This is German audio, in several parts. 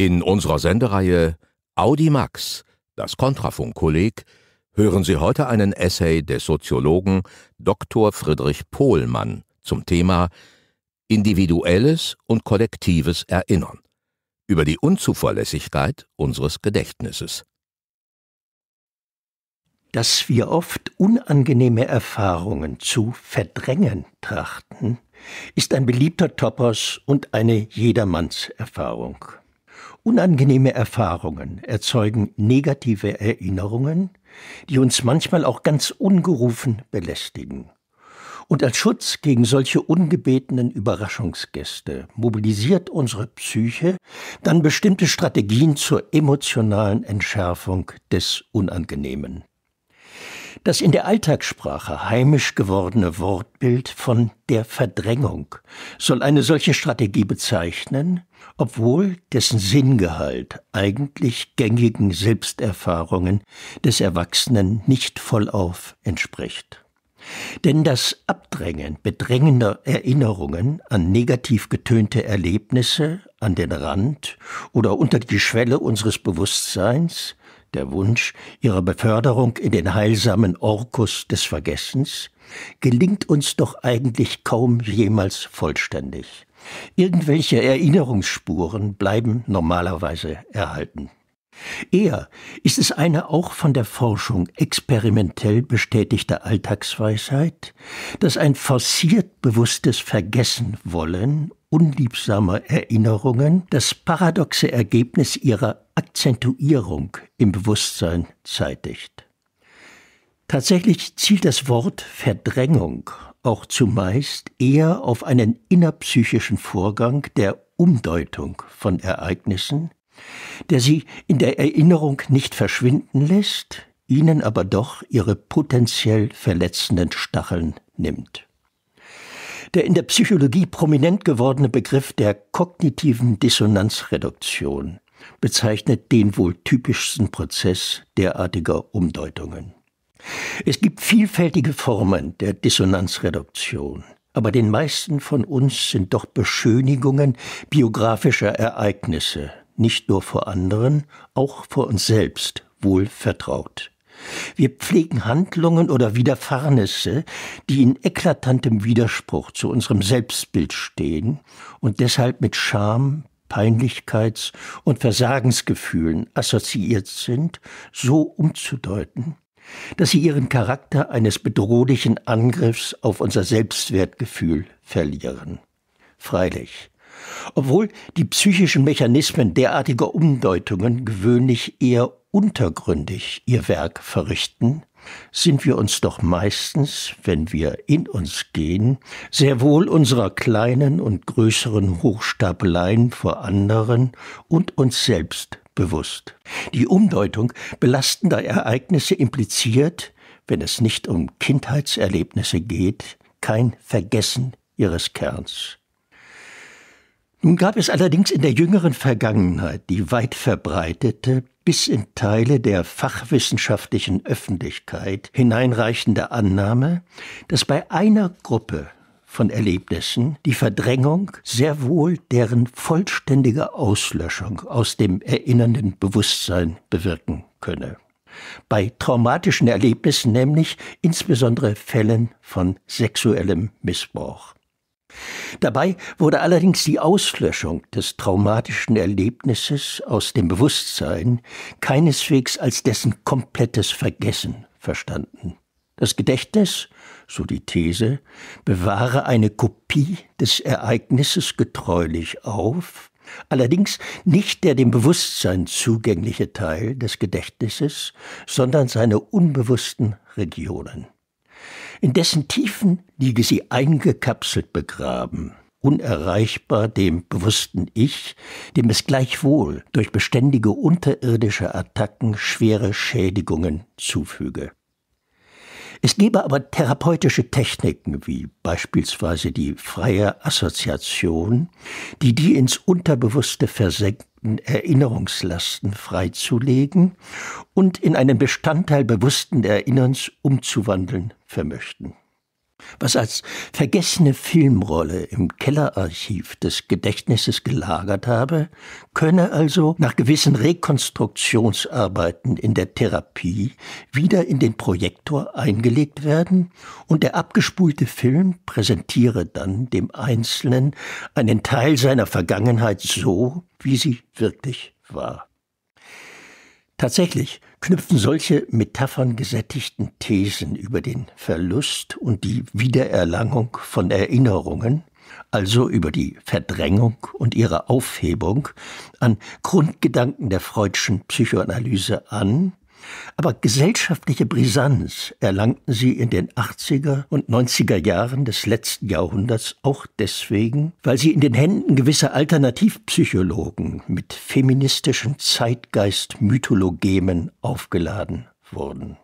In unserer Sendereihe Audi Max, das Kontrafunkkolleg, hören Sie heute einen Essay des Soziologen Dr. Friedrich Pohlmann zum Thema Individuelles und kollektives Erinnern über die Unzuverlässigkeit unseres Gedächtnisses. Dass wir oft unangenehme Erfahrungen zu verdrängen trachten, ist ein beliebter Topos und eine Jedermannserfahrung. Unangenehme Erfahrungen erzeugen negative Erinnerungen, die uns manchmal auch ganz ungerufen belästigen. Und als Schutz gegen solche ungebetenen Überraschungsgäste mobilisiert unsere Psyche dann bestimmte Strategien zur emotionalen Entschärfung des Unangenehmen. Das in der Alltagssprache heimisch gewordene Wortbild von der Verdrängung soll eine solche Strategie bezeichnen, obwohl dessen Sinngehalt eigentlich gängigen Selbsterfahrungen des Erwachsenen nicht vollauf entspricht. Denn das Abdrängen bedrängender Erinnerungen an negativ getönte Erlebnisse an den Rand oder unter die Schwelle unseres Bewusstseins, der Wunsch ihrer Beförderung in den heilsamen Orkus des Vergessens, gelingt uns doch eigentlich kaum jemals vollständig. Irgendwelche Erinnerungsspuren bleiben normalerweise erhalten. Eher ist es eine auch von der Forschung experimentell bestätigte Alltagsweisheit, dass ein forciert bewusstes Vergessen wollen unliebsamer Erinnerungen das paradoxe Ergebnis ihrer Akzentuierung im Bewusstsein zeitigt. Tatsächlich zielt das Wort Verdrängung auch zumeist eher auf einen innerpsychischen Vorgang der Umdeutung von Ereignissen, der sie in der Erinnerung nicht verschwinden lässt, ihnen aber doch ihre potenziell verletzenden Stacheln nimmt. Der in der Psychologie prominent gewordene Begriff der kognitiven Dissonanzreduktion bezeichnet den wohl typischsten Prozess derartiger Umdeutungen. Es gibt vielfältige Formen der Dissonanzreduktion. Aber den meisten von uns sind doch Beschönigungen biografischer Ereignisse, nicht nur vor anderen, auch vor uns selbst wohl vertraut. Wir pflegen Handlungen oder Widerfahrnisse, die in eklatantem Widerspruch zu unserem Selbstbild stehen und deshalb mit Scham, Peinlichkeits- und Versagensgefühlen assoziiert sind, so umzudeuten, dass sie ihren Charakter eines bedrohlichen Angriffs auf unser Selbstwertgefühl verlieren. Freilich, obwohl die psychischen Mechanismen derartiger Umdeutungen gewöhnlich eher untergründig ihr Werk verrichten, sind wir uns doch meistens, wenn wir in uns gehen, sehr wohl unserer kleinen und größeren Hochstapeleien vor anderen und uns selbst bewusst. Die Umdeutung belastender Ereignisse impliziert, wenn es nicht um Kindheitserlebnisse geht, kein Vergessen ihres Kerns. Nun gab es allerdings in der jüngeren Vergangenheit die weit verbreitete, bis in Teile der fachwissenschaftlichen Öffentlichkeit hineinreichende Annahme, dass bei einer Gruppe von Erlebnissen die Verdrängung sehr wohl deren vollständige Auslöschung aus dem erinnernden Bewusstsein bewirken könne. Bei traumatischen Erlebnissen nämlich insbesondere Fällen von sexuellem Missbrauch. Dabei wurde allerdings die Auslöschung des traumatischen Erlebnisses aus dem Bewusstsein keineswegs als dessen komplettes Vergessen verstanden. Das Gedächtnis, so die These, bewahre eine Kopie des Ereignisses getreulich auf, allerdings nicht der dem Bewusstsein zugängliche Teil des Gedächtnisses, sondern seine unbewussten Regionen. In dessen Tiefen liege sie eingekapselt begraben, unerreichbar dem bewussten Ich, dem es gleichwohl durch beständige unterirdische Attacken schwere Schädigungen zufüge. Es gebe aber therapeutische Techniken, wie beispielsweise die freie Assoziation, die die ins Unterbewusste versenkten Erinnerungslasten freizulegen und in einen Bestandteil bewussten Erinnerns umzuwandeln vermöchten was als vergessene Filmrolle im Kellerarchiv des Gedächtnisses gelagert habe, könne also nach gewissen Rekonstruktionsarbeiten in der Therapie wieder in den Projektor eingelegt werden und der abgespulte Film präsentiere dann dem Einzelnen einen Teil seiner Vergangenheit so, wie sie wirklich war. Tatsächlich knüpfen solche Metaphern gesättigten Thesen über den Verlust und die Wiedererlangung von Erinnerungen, also über die Verdrängung und ihre Aufhebung, an Grundgedanken der freudschen Psychoanalyse an, aber gesellschaftliche Brisanz erlangten sie in den 80er und 90er Jahren des letzten Jahrhunderts auch deswegen, weil sie in den Händen gewisser Alternativpsychologen mit feministischen Zeitgeist-Mythologemen aufgeladen wurden.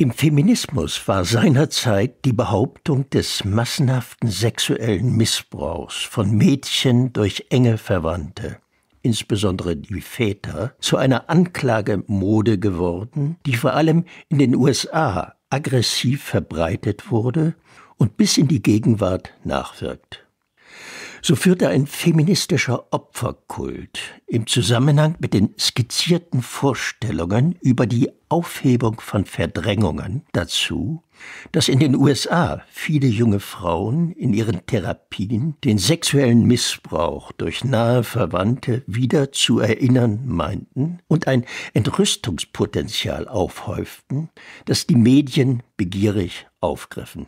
Im Feminismus war seinerzeit die Behauptung des massenhaften sexuellen Missbrauchs von Mädchen durch enge Verwandte insbesondere die Väter, zu einer Anklagemode geworden, die vor allem in den USA aggressiv verbreitet wurde und bis in die Gegenwart nachwirkt so führte ein feministischer Opferkult im Zusammenhang mit den skizzierten Vorstellungen über die Aufhebung von Verdrängungen dazu, dass in den USA viele junge Frauen in ihren Therapien den sexuellen Missbrauch durch nahe Verwandte wieder zu erinnern meinten und ein Entrüstungspotenzial aufhäuften, das die Medien begierig aufgriffen.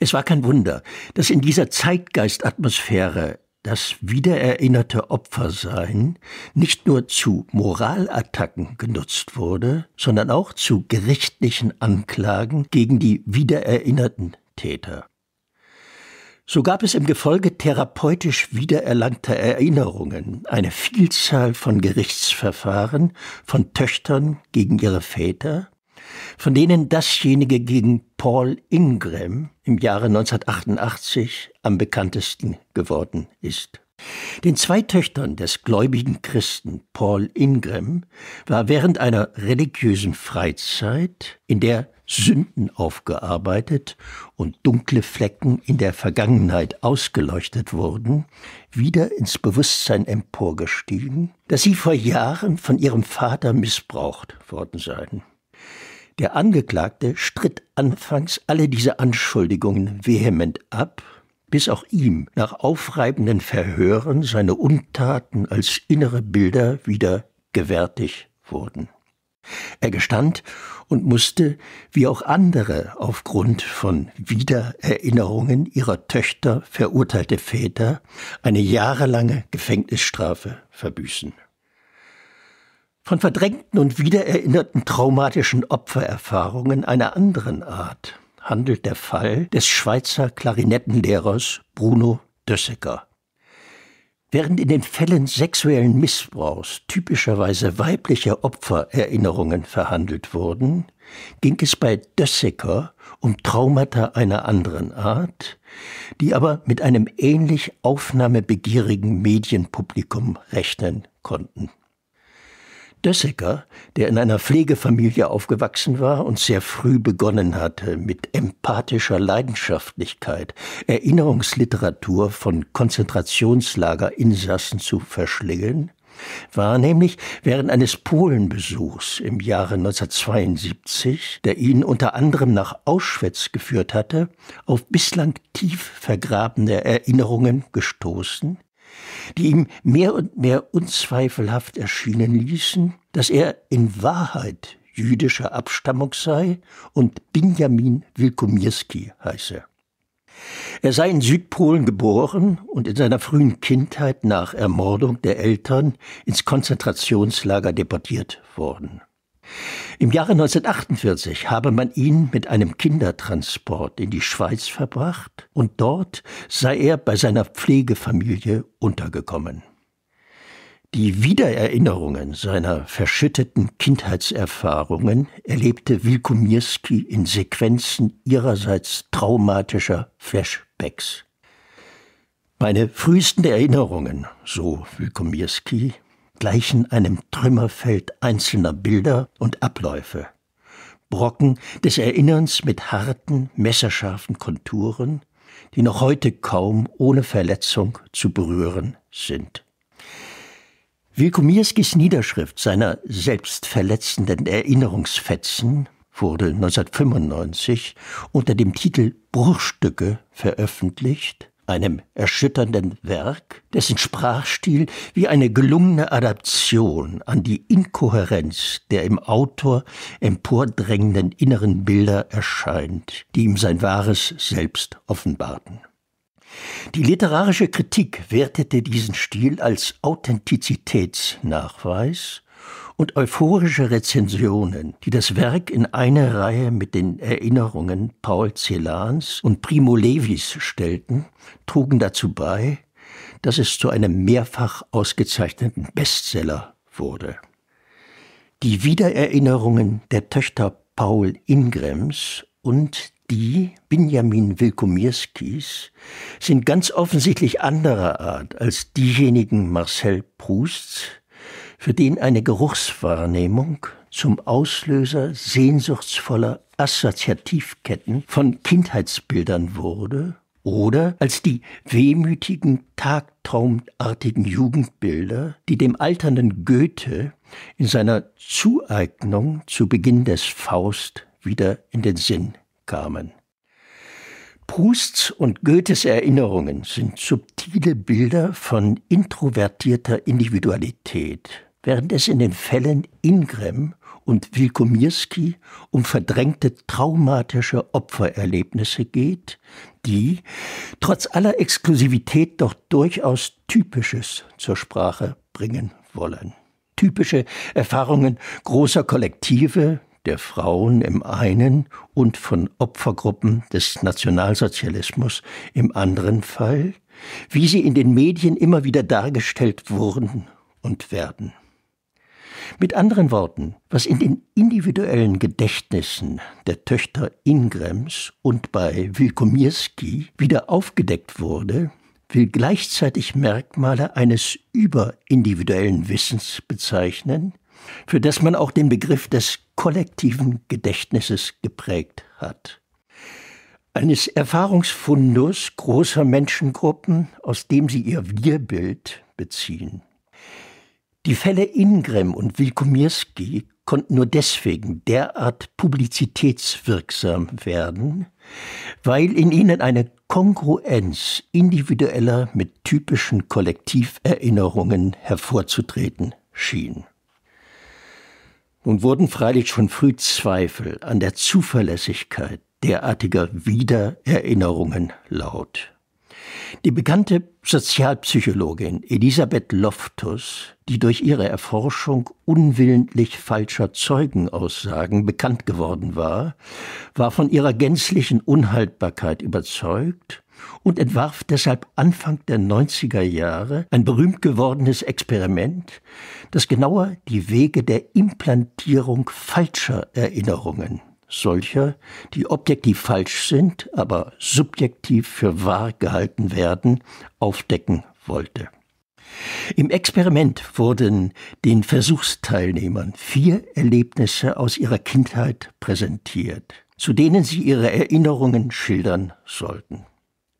Es war kein Wunder, dass in dieser Zeitgeistatmosphäre das wiedererinnerte Opfersein nicht nur zu Moralattacken genutzt wurde, sondern auch zu gerichtlichen Anklagen gegen die wiedererinnerten Täter. So gab es im Gefolge therapeutisch wiedererlangter Erinnerungen eine Vielzahl von Gerichtsverfahren von Töchtern gegen ihre Väter, von denen dasjenige gegen Paul Ingram im Jahre 1988 am bekanntesten geworden ist. Den zwei Töchtern des gläubigen Christen Paul Ingram war während einer religiösen Freizeit, in der Sünden aufgearbeitet und dunkle Flecken in der Vergangenheit ausgeleuchtet wurden, wieder ins Bewusstsein emporgestiegen, dass sie vor Jahren von ihrem Vater missbraucht worden seien. Der Angeklagte stritt anfangs alle diese Anschuldigungen vehement ab, bis auch ihm nach aufreibenden Verhören seine Untaten als innere Bilder wieder gewärtig wurden. Er gestand und musste, wie auch andere aufgrund von Wiedererinnerungen ihrer Töchter verurteilte Väter, eine jahrelange Gefängnisstrafe verbüßen von verdrängten und wiedererinnerten traumatischen Opfererfahrungen einer anderen Art handelt der Fall des Schweizer Klarinettenlehrers Bruno Dössecker. Während in den Fällen sexuellen Missbrauchs typischerweise weibliche Opfererinnerungen verhandelt wurden, ging es bei Dössecker um Traumata einer anderen Art, die aber mit einem ähnlich aufnahmebegierigen Medienpublikum rechnen konnten. Dössecker, der in einer Pflegefamilie aufgewachsen war und sehr früh begonnen hatte, mit empathischer Leidenschaftlichkeit Erinnerungsliteratur von Konzentrationslagerinsassen zu verschlingen, war nämlich während eines Polenbesuchs im Jahre 1972, der ihn unter anderem nach Auschwitz geführt hatte, auf bislang tief vergrabene Erinnerungen gestoßen, die ihm mehr und mehr unzweifelhaft erschienen ließen, dass er in Wahrheit jüdischer Abstammung sei und Benjamin Wilkomirski heiße. Er sei in Südpolen geboren und in seiner frühen Kindheit nach Ermordung der Eltern ins Konzentrationslager deportiert worden. Im Jahre 1948 habe man ihn mit einem Kindertransport in die Schweiz verbracht und dort sei er bei seiner Pflegefamilie untergekommen. Die Wiedererinnerungen seiner verschütteten Kindheitserfahrungen erlebte Wilkomirski in Sequenzen ihrerseits traumatischer Flashbacks. Meine frühesten Erinnerungen, so Wilkomirski, gleichen einem Trümmerfeld einzelner Bilder und Abläufe. Brocken des Erinnerns mit harten, messerscharfen Konturen, die noch heute kaum ohne Verletzung zu berühren sind. Wilkomirskis Niederschrift seiner selbstverletzenden Erinnerungsfetzen wurde 1995 unter dem Titel Bruchstücke veröffentlicht einem erschütternden Werk, dessen Sprachstil wie eine gelungene Adaption an die Inkohärenz der im Autor empordrängenden inneren Bilder erscheint, die ihm sein wahres Selbst offenbarten. Die literarische Kritik wertete diesen Stil als Authentizitätsnachweis und euphorische Rezensionen, die das Werk in eine Reihe mit den Erinnerungen Paul Celans und Primo Levis stellten, trugen dazu bei, dass es zu einem mehrfach ausgezeichneten Bestseller wurde. Die Wiedererinnerungen der Töchter Paul Ingrems und die Benjamin Wilkomirskis sind ganz offensichtlich anderer Art als diejenigen Marcel Prousts, für den eine Geruchswahrnehmung zum Auslöser sehnsuchtsvoller Assoziativketten von Kindheitsbildern wurde oder als die wehmütigen, tagtraumartigen Jugendbilder, die dem alternden Goethe in seiner Zueignung zu Beginn des Faust wieder in den Sinn kamen. Prousts und Goethes Erinnerungen sind subtile Bilder von introvertierter Individualität, während es in den Fällen Ingrem und Wilkomirski um verdrängte traumatische Opfererlebnisse geht, die, trotz aller Exklusivität doch durchaus Typisches zur Sprache bringen wollen. Typische Erfahrungen großer Kollektive, der Frauen im einen und von Opfergruppen des Nationalsozialismus im anderen Fall, wie sie in den Medien immer wieder dargestellt wurden und werden. Mit anderen Worten, was in den individuellen Gedächtnissen der Töchter Ingrams und bei Wilkomirski wieder aufgedeckt wurde, will gleichzeitig Merkmale eines überindividuellen Wissens bezeichnen, für das man auch den Begriff des kollektiven Gedächtnisses geprägt hat. Eines Erfahrungsfundus großer Menschengruppen, aus dem sie ihr Wirbild beziehen. Die Fälle Ingrem und Wilkomirski konnten nur deswegen derart publizitätswirksam werden, weil in ihnen eine Kongruenz individueller mit typischen Kollektiverinnerungen hervorzutreten schien. Nun wurden freilich schon früh Zweifel an der Zuverlässigkeit derartiger Wiedererinnerungen laut. Die bekannte Sozialpsychologin Elisabeth Loftus, die durch ihre Erforschung unwillentlich falscher Zeugenaussagen bekannt geworden war, war von ihrer gänzlichen Unhaltbarkeit überzeugt und entwarf deshalb Anfang der 90er Jahre ein berühmt gewordenes Experiment, das genauer die Wege der Implantierung falscher Erinnerungen solcher, die objektiv falsch sind, aber subjektiv für wahr gehalten werden, aufdecken wollte. Im Experiment wurden den Versuchsteilnehmern vier Erlebnisse aus ihrer Kindheit präsentiert, zu denen sie ihre Erinnerungen schildern sollten.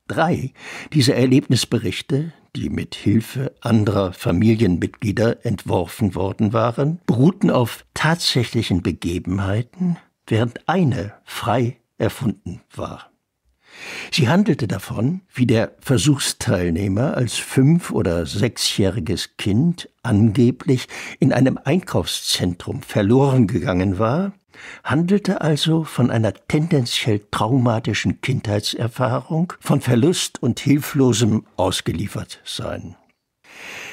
Drei dieser Erlebnisberichte, die mit Hilfe anderer Familienmitglieder entworfen worden waren, beruhten auf tatsächlichen Begebenheiten, während eine frei erfunden war. Sie handelte davon, wie der Versuchsteilnehmer als fünf- oder sechsjähriges Kind angeblich in einem Einkaufszentrum verloren gegangen war, handelte also von einer tendenziell traumatischen Kindheitserfahrung, von Verlust und hilflosem Ausgeliefertsein.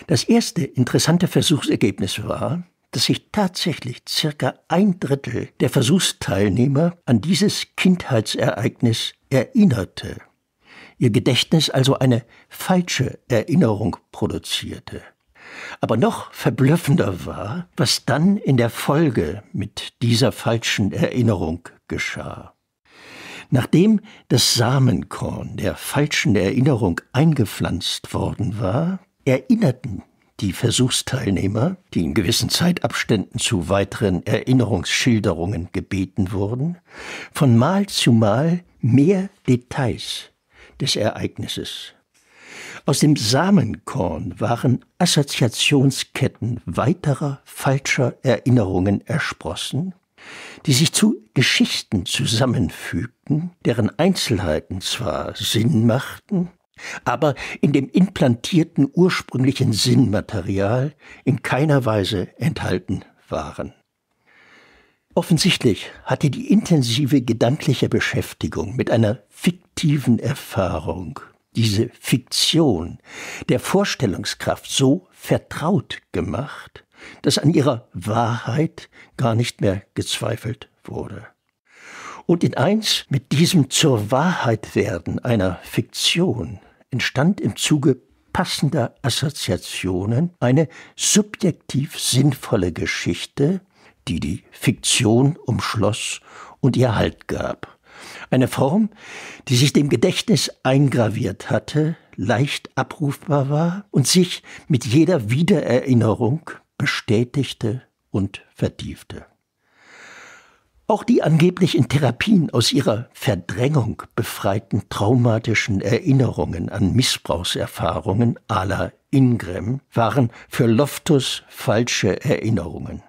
Das erste interessante Versuchsergebnis war, dass sich tatsächlich circa ein Drittel der Versuchsteilnehmer an dieses Kindheitsereignis erinnerte, ihr Gedächtnis also eine falsche Erinnerung produzierte. Aber noch verblüffender war, was dann in der Folge mit dieser falschen Erinnerung geschah. Nachdem das Samenkorn der falschen Erinnerung eingepflanzt worden war, erinnerten die Versuchsteilnehmer, die in gewissen Zeitabständen zu weiteren Erinnerungsschilderungen gebeten wurden, von Mal zu Mal mehr Details des Ereignisses. Aus dem Samenkorn waren Assoziationsketten weiterer falscher Erinnerungen ersprossen, die sich zu Geschichten zusammenfügten, deren Einzelheiten zwar Sinn machten, aber in dem implantierten ursprünglichen Sinnmaterial in keiner Weise enthalten waren. Offensichtlich hatte die intensive gedankliche Beschäftigung mit einer fiktiven Erfahrung diese Fiktion der Vorstellungskraft so vertraut gemacht, dass an ihrer Wahrheit gar nicht mehr gezweifelt wurde und in eins mit diesem zur Wahrheit werden einer Fiktion entstand im Zuge passender Assoziationen eine subjektiv sinnvolle Geschichte, die die Fiktion umschloss und ihr Halt gab. Eine Form, die sich dem Gedächtnis eingraviert hatte, leicht abrufbar war und sich mit jeder Wiedererinnerung bestätigte und vertiefte. Auch die angeblich in Therapien aus ihrer Verdrängung befreiten traumatischen Erinnerungen an Missbrauchserfahrungen à la Ingram waren für Loftus falsche Erinnerungen.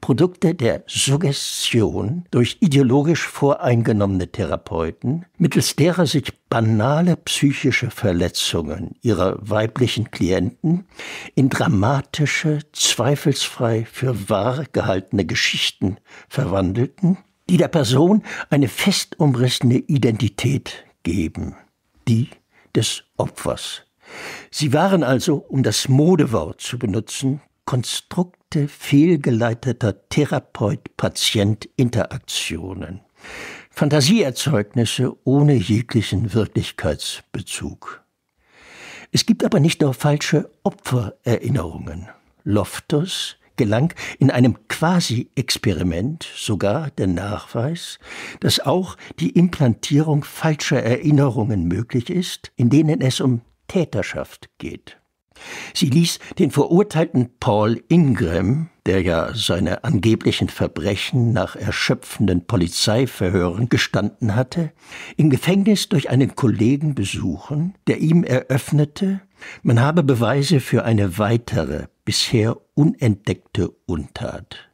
Produkte der Suggestion durch ideologisch voreingenommene Therapeuten, mittels derer sich banale psychische Verletzungen ihrer weiblichen Klienten in dramatische, zweifelsfrei für wahr gehaltene Geschichten verwandelten, die der Person eine fest umrissene Identität geben, die des Opfers. Sie waren also, um das Modewort zu benutzen, Konstrukt direkte, fehlgeleiteter Therapeut-Patient-Interaktionen. Fantasieerzeugnisse ohne jeglichen Wirklichkeitsbezug. Es gibt aber nicht nur falsche Opfererinnerungen. Loftus gelang in einem Quasi-Experiment sogar der Nachweis, dass auch die Implantierung falscher Erinnerungen möglich ist, in denen es um Täterschaft geht. Sie ließ den verurteilten Paul Ingram, der ja seine angeblichen Verbrechen nach erschöpfenden Polizeiverhören gestanden hatte, im Gefängnis durch einen Kollegen besuchen, der ihm eröffnete, man habe Beweise für eine weitere, bisher unentdeckte Untat.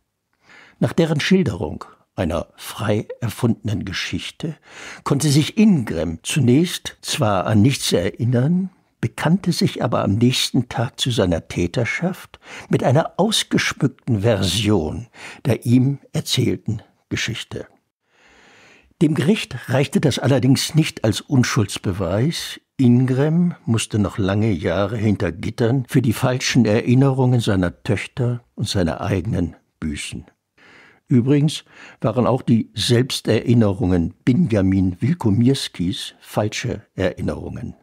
Nach deren Schilderung einer frei erfundenen Geschichte, konnte sich Ingram zunächst zwar an nichts erinnern, bekannte sich aber am nächsten Tag zu seiner Täterschaft mit einer ausgeschmückten Version der ihm erzählten Geschichte. Dem Gericht reichte das allerdings nicht als Unschuldsbeweis. Ingrem musste noch lange Jahre hinter Gittern für die falschen Erinnerungen seiner Töchter und seiner eigenen büßen. Übrigens waren auch die Selbsterinnerungen Benjamin Wilkomirskis falsche Erinnerungen.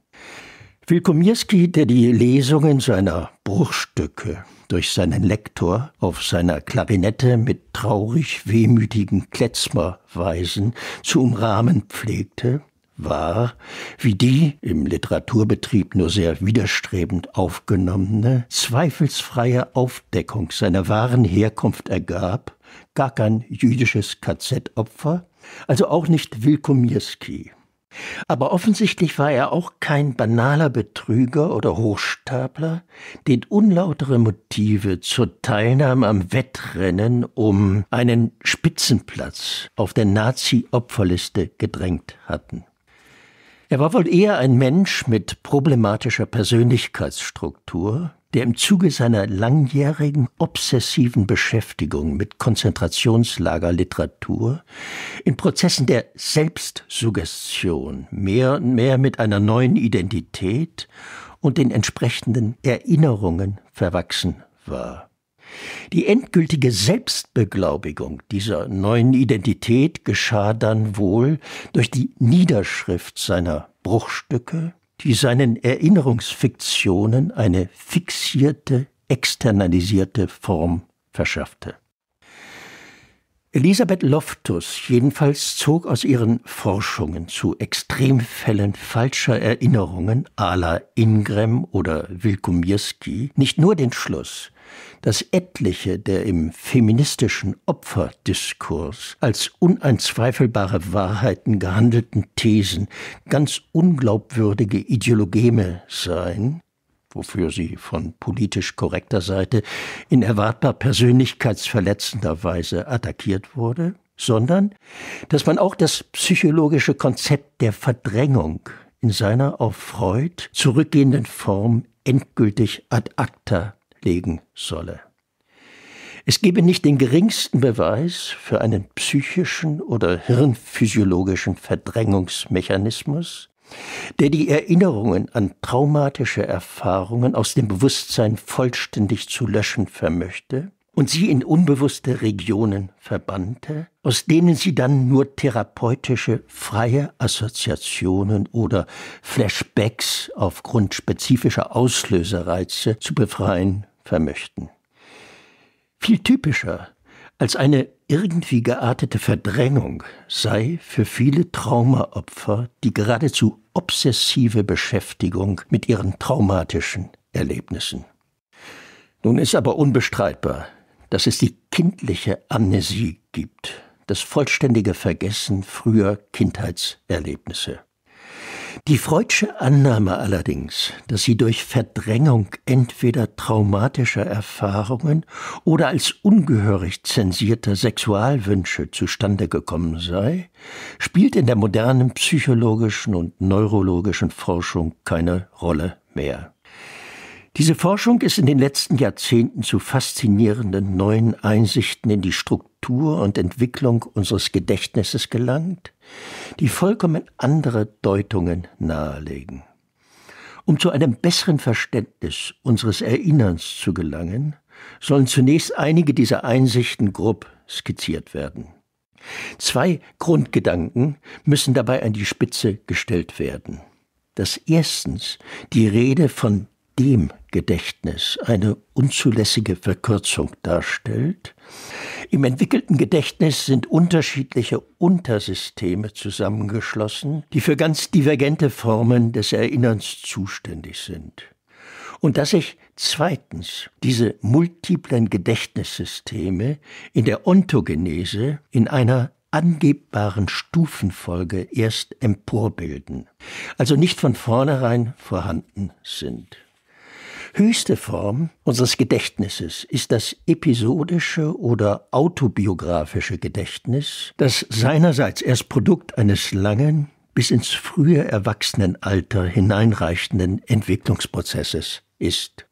Wilkomirski, der die Lesungen seiner Bruchstücke durch seinen Lektor auf seiner Klarinette mit traurig wehmütigen Kletzmerweisen zu umrahmen pflegte, war, wie die im Literaturbetrieb nur sehr widerstrebend aufgenommene, zweifelsfreie Aufdeckung seiner wahren Herkunft ergab, gar kein jüdisches KZ-Opfer, also auch nicht Wilkomirski. Aber offensichtlich war er auch kein banaler Betrüger oder Hochstapler, den unlautere Motive zur Teilnahme am Wettrennen um einen Spitzenplatz auf der Nazi-Opferliste gedrängt hatten. Er war wohl eher ein Mensch mit problematischer Persönlichkeitsstruktur, der im Zuge seiner langjährigen obsessiven Beschäftigung mit Konzentrationslagerliteratur in Prozessen der Selbstsuggestion mehr und mehr mit einer neuen Identität und den entsprechenden Erinnerungen verwachsen war. Die endgültige Selbstbeglaubigung dieser neuen Identität geschah dann wohl durch die Niederschrift seiner Bruchstücke, die seinen Erinnerungsfiktionen eine fixierte, externalisierte Form verschaffte. Elisabeth Loftus jedenfalls zog aus ihren Forschungen zu Extremfällen falscher Erinnerungen a la Ingrem oder Wilkomirski nicht nur den Schluss, dass etliche der im feministischen Opferdiskurs als uneinzweifelbare Wahrheiten gehandelten Thesen ganz unglaubwürdige Ideologeme seien, wofür sie von politisch korrekter Seite in erwartbar persönlichkeitsverletzender Weise attackiert wurde, sondern dass man auch das psychologische Konzept der Verdrängung in seiner auf Freud zurückgehenden Form endgültig ad acta legen solle. Es gebe nicht den geringsten Beweis für einen psychischen oder hirnphysiologischen Verdrängungsmechanismus, der die Erinnerungen an traumatische Erfahrungen aus dem Bewusstsein vollständig zu löschen vermöchte und sie in unbewusste Regionen verbannte, aus denen sie dann nur therapeutische freie Assoziationen oder Flashbacks aufgrund spezifischer Auslöserreize zu befreien vermöchten. Viel typischer als eine irgendwie geartete Verdrängung sei für viele Traumaopfer die geradezu obsessive Beschäftigung mit ihren traumatischen Erlebnissen. Nun ist aber unbestreitbar, dass es die kindliche Amnesie gibt, das vollständige Vergessen früher Kindheitserlebnisse. Die freudsche Annahme allerdings, dass sie durch Verdrängung entweder traumatischer Erfahrungen oder als ungehörig zensierter Sexualwünsche zustande gekommen sei, spielt in der modernen psychologischen und neurologischen Forschung keine Rolle mehr. Diese Forschung ist in den letzten Jahrzehnten zu faszinierenden neuen Einsichten in die Struktur und Entwicklung unseres Gedächtnisses gelangt, die vollkommen andere Deutungen nahelegen. Um zu einem besseren Verständnis unseres Erinnerns zu gelangen, sollen zunächst einige dieser Einsichten grob skizziert werden. Zwei Grundgedanken müssen dabei an die Spitze gestellt werden. Dass erstens die Rede von dem Gedächtnis eine unzulässige Verkürzung darstellt. Im entwickelten Gedächtnis sind unterschiedliche Untersysteme zusammengeschlossen, die für ganz divergente Formen des Erinnerns zuständig sind. Und dass sich zweitens diese multiplen Gedächtnissysteme in der Ontogenese in einer angebbaren Stufenfolge erst emporbilden, also nicht von vornherein vorhanden sind. Höchste Form unseres Gedächtnisses ist das episodische oder autobiografische Gedächtnis, das seinerseits erst Produkt eines langen, bis ins frühe Erwachsenenalter hineinreichenden Entwicklungsprozesses ist.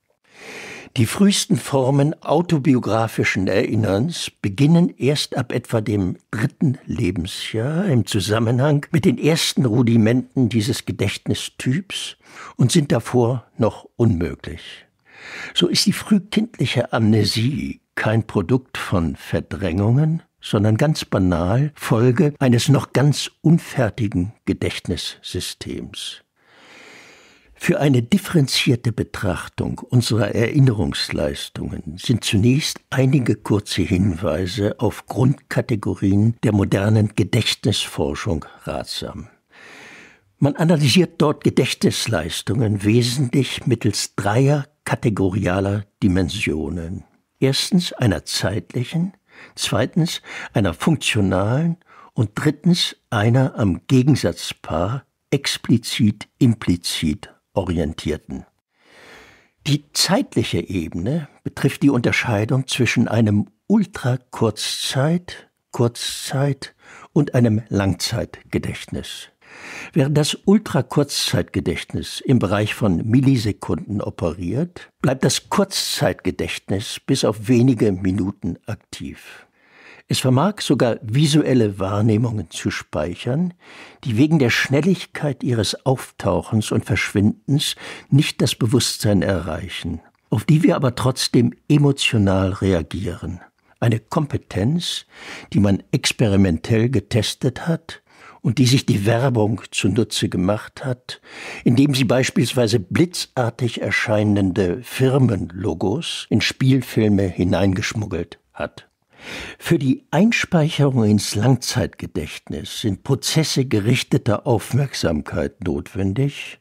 Die frühesten Formen autobiografischen Erinnerns beginnen erst ab etwa dem dritten Lebensjahr im Zusammenhang mit den ersten Rudimenten dieses Gedächtnistyps und sind davor noch unmöglich. So ist die frühkindliche Amnesie kein Produkt von Verdrängungen, sondern ganz banal Folge eines noch ganz unfertigen Gedächtnissystems. Für eine differenzierte Betrachtung unserer Erinnerungsleistungen sind zunächst einige kurze Hinweise auf Grundkategorien der modernen Gedächtnisforschung ratsam. Man analysiert dort Gedächtnisleistungen wesentlich mittels dreier kategorialer Dimensionen. Erstens einer zeitlichen, zweitens einer funktionalen und drittens einer am Gegensatzpaar explizit-implizit orientierten. Die zeitliche Ebene betrifft die Unterscheidung zwischen einem Ultrakurzzeit, Kurzzeit und einem Langzeitgedächtnis. Während das Ultrakurzzeitgedächtnis im Bereich von Millisekunden operiert, bleibt das Kurzzeitgedächtnis bis auf wenige Minuten aktiv. Es vermag sogar visuelle Wahrnehmungen zu speichern, die wegen der Schnelligkeit ihres Auftauchens und Verschwindens nicht das Bewusstsein erreichen, auf die wir aber trotzdem emotional reagieren. Eine Kompetenz, die man experimentell getestet hat und die sich die Werbung zunutze gemacht hat, indem sie beispielsweise blitzartig erscheinende Firmenlogos in Spielfilme hineingeschmuggelt hat. Für die Einspeicherung ins Langzeitgedächtnis sind Prozesse gerichteter Aufmerksamkeit notwendig,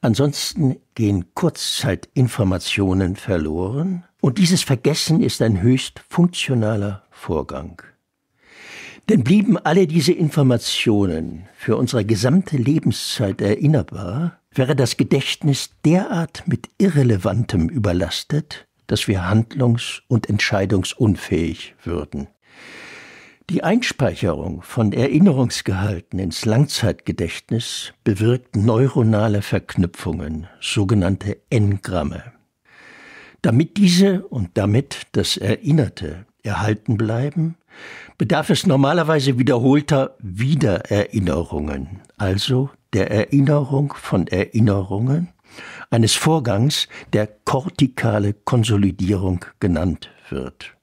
ansonsten gehen Kurzzeitinformationen verloren und dieses Vergessen ist ein höchst funktionaler Vorgang. Denn blieben alle diese Informationen für unsere gesamte Lebenszeit erinnerbar, wäre das Gedächtnis derart mit Irrelevantem überlastet, dass wir handlungs- und entscheidungsunfähig würden. Die Einspeicherung von Erinnerungsgehalten ins Langzeitgedächtnis bewirkt neuronale Verknüpfungen, sogenannte Engramme. Damit diese und damit das Erinnerte erhalten bleiben, bedarf es normalerweise wiederholter Wiedererinnerungen, also der Erinnerung von Erinnerungen eines Vorgangs, der kortikale Konsolidierung genannt wird.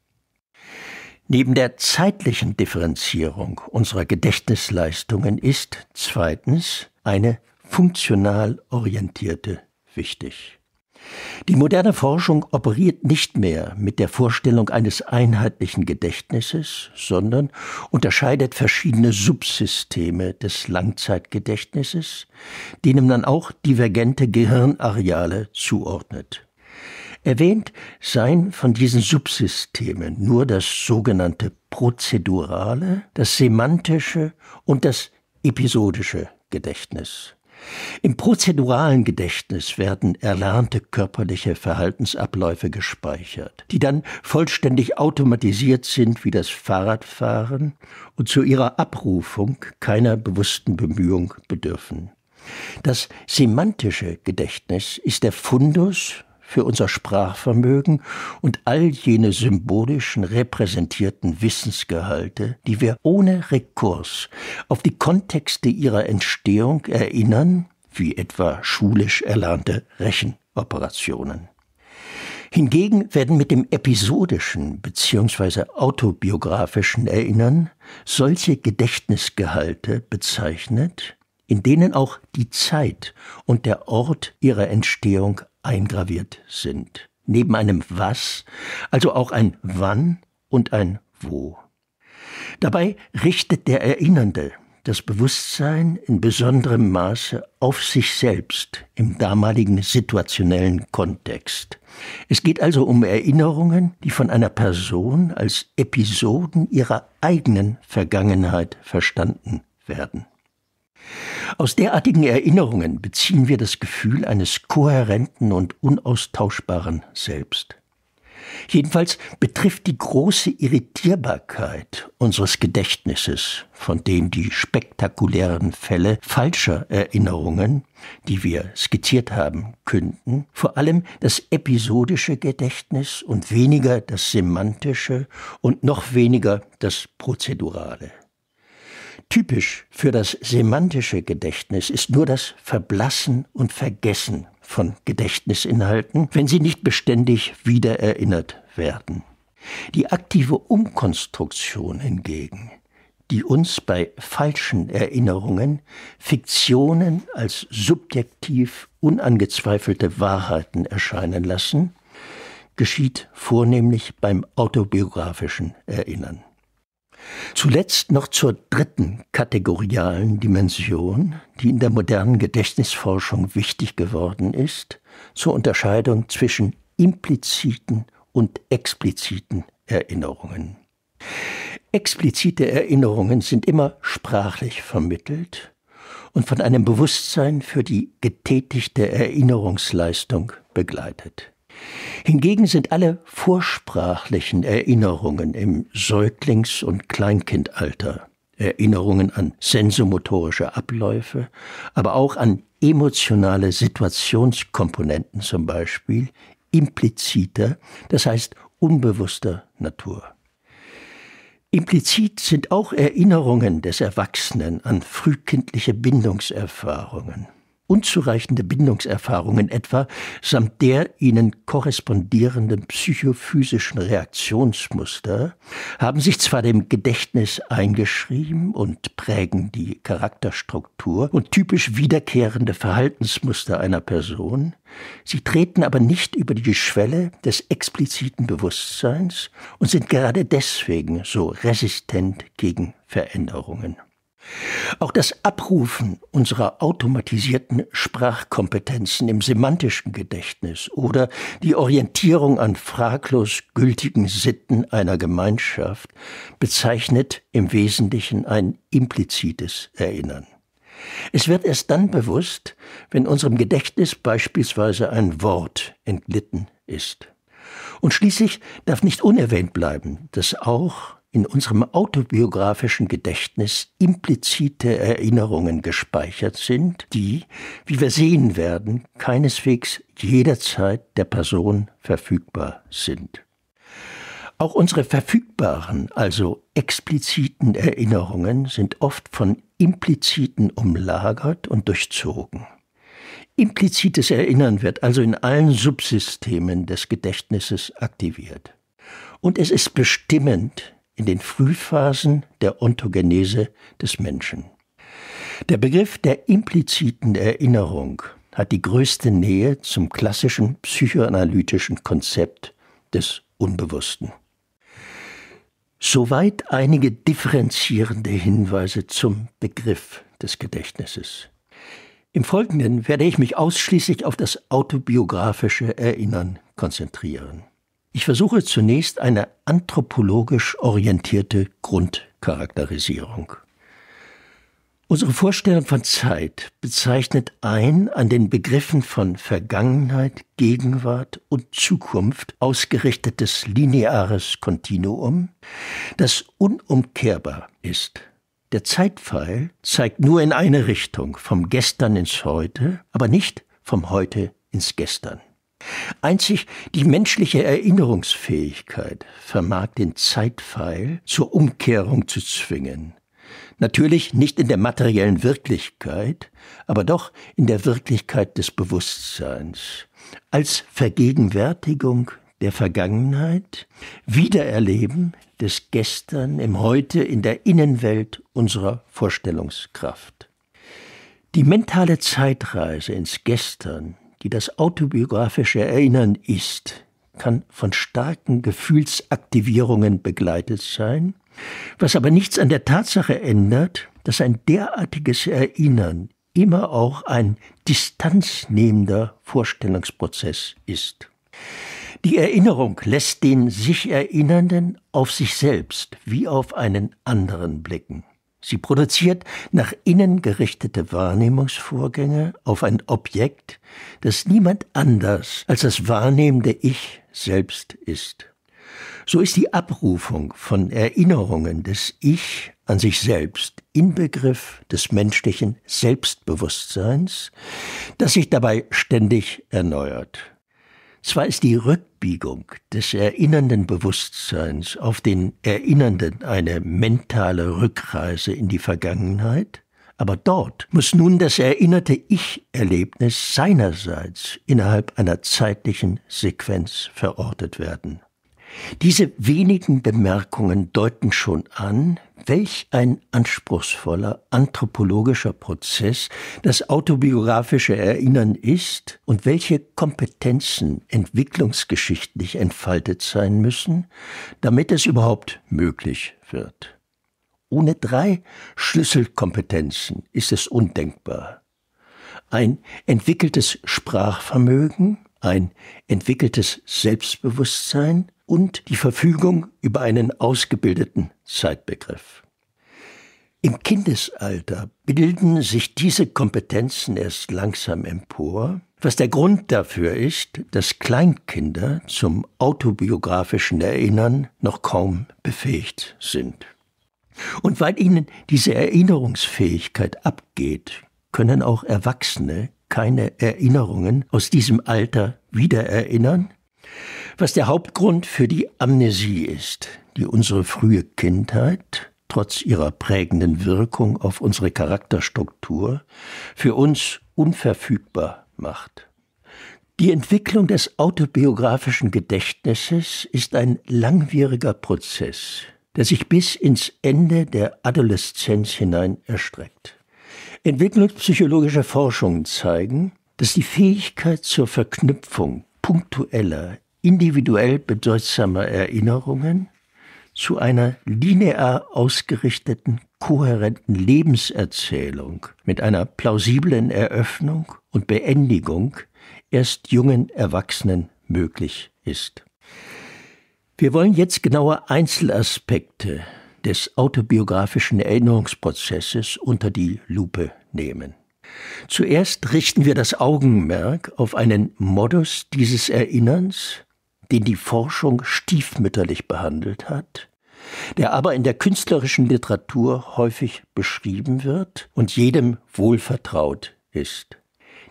Neben der zeitlichen Differenzierung unserer Gedächtnisleistungen ist zweitens eine funktional orientierte wichtig. Die moderne Forschung operiert nicht mehr mit der Vorstellung eines einheitlichen Gedächtnisses, sondern unterscheidet verschiedene Subsysteme des Langzeitgedächtnisses, denen man auch divergente Gehirnareale zuordnet. Erwähnt seien von diesen Subsystemen nur das sogenannte prozedurale, das semantische und das episodische Gedächtnis. Im prozeduralen Gedächtnis werden erlernte körperliche Verhaltensabläufe gespeichert, die dann vollständig automatisiert sind wie das Fahrradfahren und zu ihrer Abrufung keiner bewussten Bemühung bedürfen. Das semantische Gedächtnis ist der Fundus für unser Sprachvermögen und all jene symbolischen repräsentierten Wissensgehalte, die wir ohne Rekurs auf die Kontexte ihrer Entstehung erinnern, wie etwa schulisch erlernte Rechenoperationen. Hingegen werden mit dem episodischen bzw. autobiografischen Erinnern solche Gedächtnisgehalte bezeichnet, in denen auch die Zeit und der Ort ihrer Entstehung eingraviert sind. Neben einem Was, also auch ein Wann und ein Wo. Dabei richtet der Erinnernde das Bewusstsein in besonderem Maße auf sich selbst im damaligen situationellen Kontext. Es geht also um Erinnerungen, die von einer Person als Episoden ihrer eigenen Vergangenheit verstanden werden. Aus derartigen Erinnerungen beziehen wir das Gefühl eines kohärenten und unaustauschbaren Selbst. Jedenfalls betrifft die große Irritierbarkeit unseres Gedächtnisses, von dem die spektakulären Fälle falscher Erinnerungen, die wir skizziert haben, künden, vor allem das episodische Gedächtnis und weniger das semantische und noch weniger das prozedurale. Typisch für das semantische Gedächtnis ist nur das Verblassen und Vergessen von Gedächtnisinhalten, wenn sie nicht beständig wiedererinnert werden. Die aktive Umkonstruktion hingegen, die uns bei falschen Erinnerungen Fiktionen als subjektiv unangezweifelte Wahrheiten erscheinen lassen, geschieht vornehmlich beim autobiografischen Erinnern. Zuletzt noch zur dritten kategorialen Dimension, die in der modernen Gedächtnisforschung wichtig geworden ist, zur Unterscheidung zwischen impliziten und expliziten Erinnerungen. Explizite Erinnerungen sind immer sprachlich vermittelt und von einem Bewusstsein für die getätigte Erinnerungsleistung begleitet. Hingegen sind alle vorsprachlichen Erinnerungen im Säuglings- und Kleinkindalter Erinnerungen an sensomotorische Abläufe, aber auch an emotionale Situationskomponenten zum Beispiel impliziter, das heißt unbewusster Natur. Implizit sind auch Erinnerungen des Erwachsenen an frühkindliche Bindungserfahrungen, unzureichende Bindungserfahrungen etwa samt der ihnen korrespondierenden psychophysischen Reaktionsmuster haben sich zwar dem Gedächtnis eingeschrieben und prägen die Charakterstruktur und typisch wiederkehrende Verhaltensmuster einer Person, sie treten aber nicht über die Schwelle des expliziten Bewusstseins und sind gerade deswegen so resistent gegen Veränderungen. Auch das Abrufen unserer automatisierten Sprachkompetenzen im semantischen Gedächtnis oder die Orientierung an fraglos gültigen Sitten einer Gemeinschaft bezeichnet im Wesentlichen ein implizites Erinnern. Es wird erst dann bewusst, wenn unserem Gedächtnis beispielsweise ein Wort entglitten ist. Und schließlich darf nicht unerwähnt bleiben, dass auch in unserem autobiografischen Gedächtnis implizite Erinnerungen gespeichert sind, die, wie wir sehen werden, keineswegs jederzeit der Person verfügbar sind. Auch unsere verfügbaren, also expliziten Erinnerungen sind oft von impliziten umlagert und durchzogen. Implizites Erinnern wird also in allen Subsystemen des Gedächtnisses aktiviert. Und es ist bestimmend, in den Frühphasen der Ontogenese des Menschen. Der Begriff der impliziten Erinnerung hat die größte Nähe zum klassischen psychoanalytischen Konzept des Unbewussten. Soweit einige differenzierende Hinweise zum Begriff des Gedächtnisses. Im Folgenden werde ich mich ausschließlich auf das autobiografische Erinnern konzentrieren. Ich versuche zunächst eine anthropologisch orientierte Grundcharakterisierung. Unsere Vorstellung von Zeit bezeichnet ein an den Begriffen von Vergangenheit, Gegenwart und Zukunft ausgerichtetes lineares Kontinuum, das unumkehrbar ist. Der Zeitpfeil zeigt nur in eine Richtung, vom Gestern ins Heute, aber nicht vom Heute ins Gestern. Einzig die menschliche Erinnerungsfähigkeit vermag den Zeitpfeil zur Umkehrung zu zwingen. Natürlich nicht in der materiellen Wirklichkeit, aber doch in der Wirklichkeit des Bewusstseins. Als Vergegenwärtigung der Vergangenheit, Wiedererleben des Gestern im Heute in der Innenwelt unserer Vorstellungskraft. Die mentale Zeitreise ins Gestern die das autobiografische Erinnern ist, kann von starken Gefühlsaktivierungen begleitet sein, was aber nichts an der Tatsache ändert, dass ein derartiges Erinnern immer auch ein distanznehmender Vorstellungsprozess ist. Die Erinnerung lässt den sich Erinnernden auf sich selbst wie auf einen anderen blicken. Sie produziert nach innen gerichtete Wahrnehmungsvorgänge auf ein Objekt, das niemand anders als das wahrnehmende Ich selbst ist. So ist die Abrufung von Erinnerungen des Ich an sich selbst Inbegriff des menschlichen Selbstbewusstseins, das sich dabei ständig erneuert. Zwar ist die Rückbiegung des erinnernden Bewusstseins auf den Erinnernden eine mentale Rückreise in die Vergangenheit, aber dort muss nun das erinnerte Ich-Erlebnis seinerseits innerhalb einer zeitlichen Sequenz verortet werden. Diese wenigen Bemerkungen deuten schon an, welch ein anspruchsvoller anthropologischer Prozess das autobiografische Erinnern ist und welche Kompetenzen entwicklungsgeschichtlich entfaltet sein müssen, damit es überhaupt möglich wird. Ohne drei Schlüsselkompetenzen ist es undenkbar. Ein entwickeltes Sprachvermögen, ein entwickeltes Selbstbewusstsein, und die Verfügung über einen ausgebildeten Zeitbegriff. Im Kindesalter bilden sich diese Kompetenzen erst langsam empor, was der Grund dafür ist, dass Kleinkinder zum autobiografischen Erinnern noch kaum befähigt sind. Und weil ihnen diese Erinnerungsfähigkeit abgeht, können auch Erwachsene keine Erinnerungen aus diesem Alter wiedererinnern, was der Hauptgrund für die Amnesie ist, die unsere frühe Kindheit, trotz ihrer prägenden Wirkung auf unsere Charakterstruktur, für uns unverfügbar macht. Die Entwicklung des autobiografischen Gedächtnisses ist ein langwieriger Prozess, der sich bis ins Ende der Adoleszenz hinein erstreckt. Entwicklungspsychologische Forschungen zeigen, dass die Fähigkeit zur Verknüpfung punktueller, individuell bedeutsamer Erinnerungen zu einer linear ausgerichteten, kohärenten Lebenserzählung mit einer plausiblen Eröffnung und Beendigung erst jungen Erwachsenen möglich ist. Wir wollen jetzt genaue Einzelaspekte des autobiografischen Erinnerungsprozesses unter die Lupe nehmen. Zuerst richten wir das Augenmerk auf einen Modus dieses Erinnerns, den die Forschung stiefmütterlich behandelt hat, der aber in der künstlerischen Literatur häufig beschrieben wird und jedem wohlvertraut ist.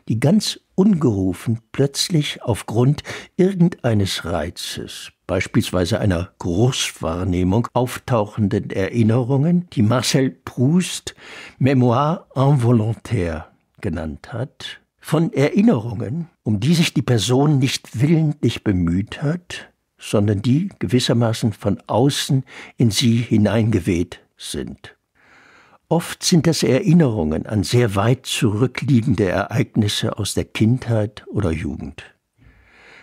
Die ganz ungerufen plötzlich aufgrund irgendeines Reizes, beispielsweise einer Großwahrnehmung auftauchenden Erinnerungen, die Marcel Proust Memoire involontaire genannt hat, von Erinnerungen, um die sich die Person nicht willentlich bemüht hat, sondern die gewissermaßen von außen in sie hineingeweht sind. Oft sind das Erinnerungen an sehr weit zurückliegende Ereignisse aus der Kindheit oder Jugend.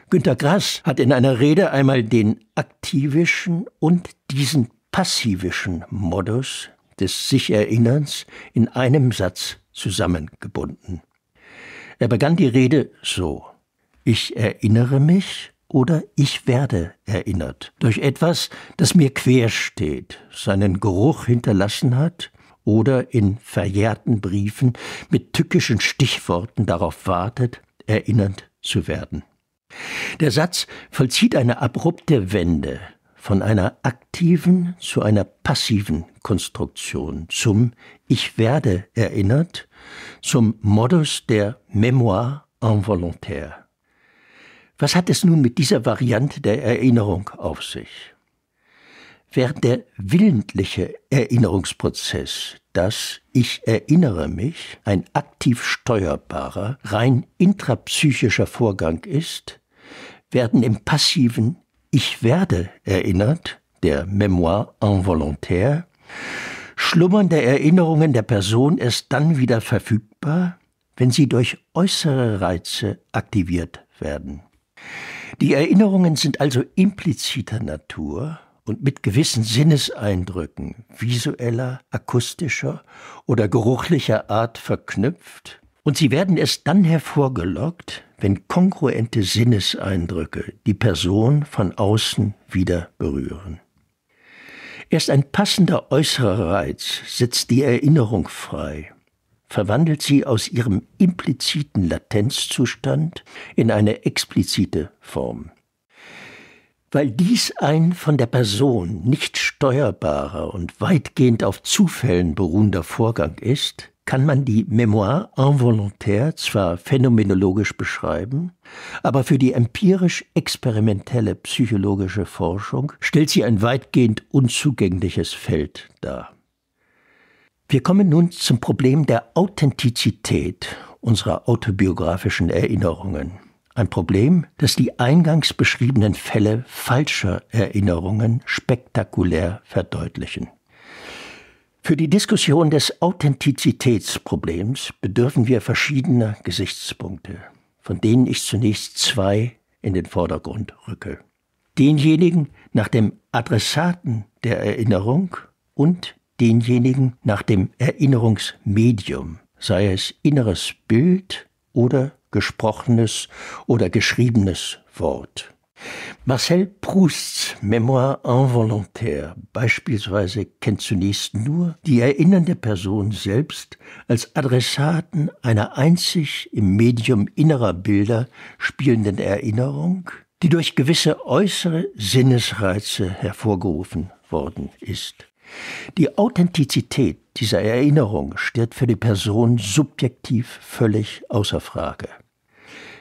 Günter Grass hat in einer Rede einmal den aktivischen und diesen passivischen Modus des sich Erinnerns in einem Satz zusammengebunden. Er begann die Rede so Ich erinnere mich oder ich werde erinnert durch etwas, das mir quer steht, seinen Geruch hinterlassen hat oder in verjährten Briefen mit tückischen Stichworten darauf wartet, erinnert zu werden. Der Satz vollzieht eine abrupte Wende von einer aktiven zu einer passiven Konstruktion zum Ich werde erinnert zum Modus der Memoire involontaire. Was hat es nun mit dieser Variante der Erinnerung auf sich? Während der willentliche Erinnerungsprozess, das Ich erinnere mich, ein aktiv steuerbarer, rein intrapsychischer Vorgang ist, werden im passiven Ich werde erinnert, der Memoire involontaire, schlummernde Erinnerungen der Person erst dann wieder verfügbar, wenn sie durch äußere Reize aktiviert werden. Die Erinnerungen sind also impliziter Natur und mit gewissen Sinneseindrücken visueller, akustischer oder geruchlicher Art verknüpft, und sie werden erst dann hervorgelockt, wenn kongruente Sinneseindrücke die Person von außen wieder berühren. Erst ein passender äußerer Reiz setzt die Erinnerung frei, verwandelt sie aus ihrem impliziten Latenzzustand in eine explizite Form. Weil dies ein von der Person nicht steuerbarer und weitgehend auf Zufällen beruhender Vorgang ist, kann man die Memoire involontaire zwar phänomenologisch beschreiben, aber für die empirisch-experimentelle psychologische Forschung stellt sie ein weitgehend unzugängliches Feld dar. Wir kommen nun zum Problem der Authentizität unserer autobiografischen Erinnerungen. Ein Problem, das die eingangs beschriebenen Fälle falscher Erinnerungen spektakulär verdeutlichen. Für die Diskussion des Authentizitätsproblems bedürfen wir verschiedener Gesichtspunkte, von denen ich zunächst zwei in den Vordergrund rücke. Denjenigen nach dem Adressaten der Erinnerung und denjenigen nach dem Erinnerungsmedium, sei es inneres Bild oder gesprochenes oder geschriebenes Wort. Marcel Prousts Memoir involontaire beispielsweise kennt zunächst nur die erinnernde Person selbst als Adressaten einer einzig im Medium innerer Bilder spielenden Erinnerung, die durch gewisse äußere Sinnesreize hervorgerufen worden ist. Die Authentizität dieser Erinnerung steht für die Person subjektiv völlig außer Frage.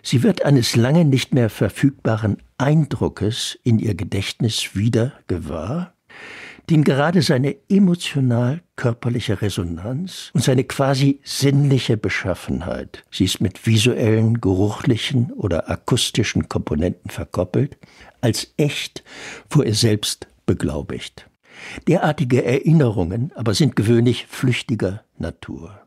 Sie wird eines lange nicht mehr verfügbaren Eindruckes in ihr Gedächtnis wieder gewahr, den gerade seine emotional-körperliche Resonanz und seine quasi sinnliche Beschaffenheit, sie ist mit visuellen, geruchlichen oder akustischen Komponenten verkoppelt, als echt vor ihr selbst beglaubigt. Derartige Erinnerungen aber sind gewöhnlich flüchtiger Natur.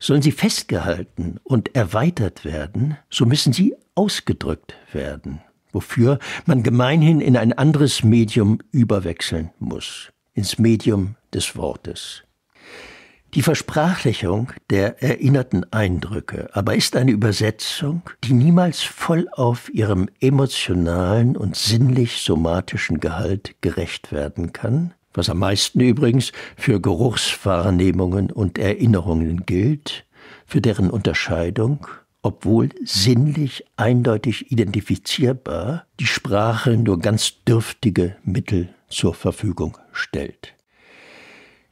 Sollen sie festgehalten und erweitert werden, so müssen sie ausgedrückt werden, wofür man gemeinhin in ein anderes Medium überwechseln muss, ins Medium des Wortes. Die Versprachlichung der erinnerten Eindrücke aber ist eine Übersetzung, die niemals voll auf ihrem emotionalen und sinnlich-somatischen Gehalt gerecht werden kann, was am meisten übrigens für Geruchswahrnehmungen und Erinnerungen gilt, für deren Unterscheidung, obwohl sinnlich eindeutig identifizierbar, die Sprache nur ganz dürftige Mittel zur Verfügung stellt.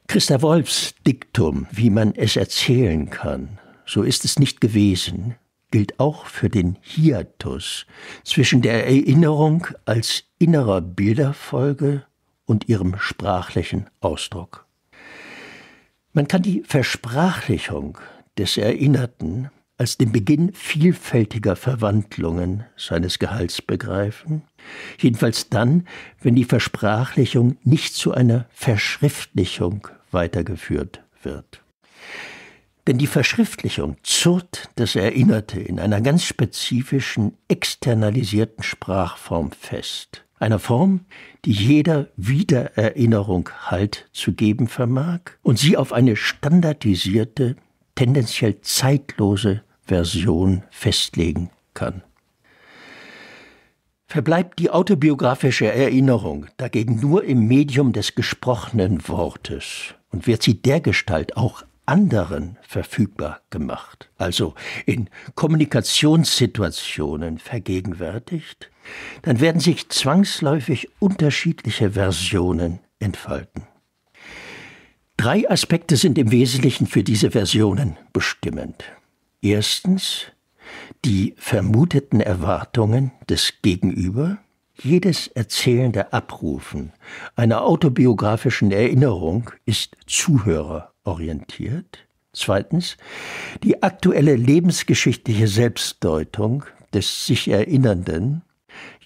Christa Wolfs Diktum, wie man es erzählen kann, so ist es nicht gewesen, gilt auch für den Hiatus zwischen der Erinnerung als innerer Bilderfolge und ihrem sprachlichen Ausdruck. Man kann die Versprachlichung des Erinnerten als den Beginn vielfältiger Verwandlungen seines Gehalts begreifen, jedenfalls dann, wenn die Versprachlichung nicht zu einer Verschriftlichung weitergeführt wird. Denn die Verschriftlichung zurrt das Erinnerte in einer ganz spezifischen externalisierten Sprachform fest einer Form, die jeder Wiedererinnerung Halt zu geben vermag und sie auf eine standardisierte, tendenziell zeitlose Version festlegen kann. Verbleibt die autobiografische Erinnerung dagegen nur im Medium des gesprochenen Wortes und wird sie dergestalt auch anderen verfügbar gemacht, also in Kommunikationssituationen vergegenwärtigt, dann werden sich zwangsläufig unterschiedliche Versionen entfalten. Drei Aspekte sind im Wesentlichen für diese Versionen bestimmend. Erstens die vermuteten Erwartungen des Gegenüber, jedes erzählende Abrufen einer autobiografischen Erinnerung ist Zuhörer orientiert. Zweitens die aktuelle lebensgeschichtliche Selbstdeutung des sich Erinnernden.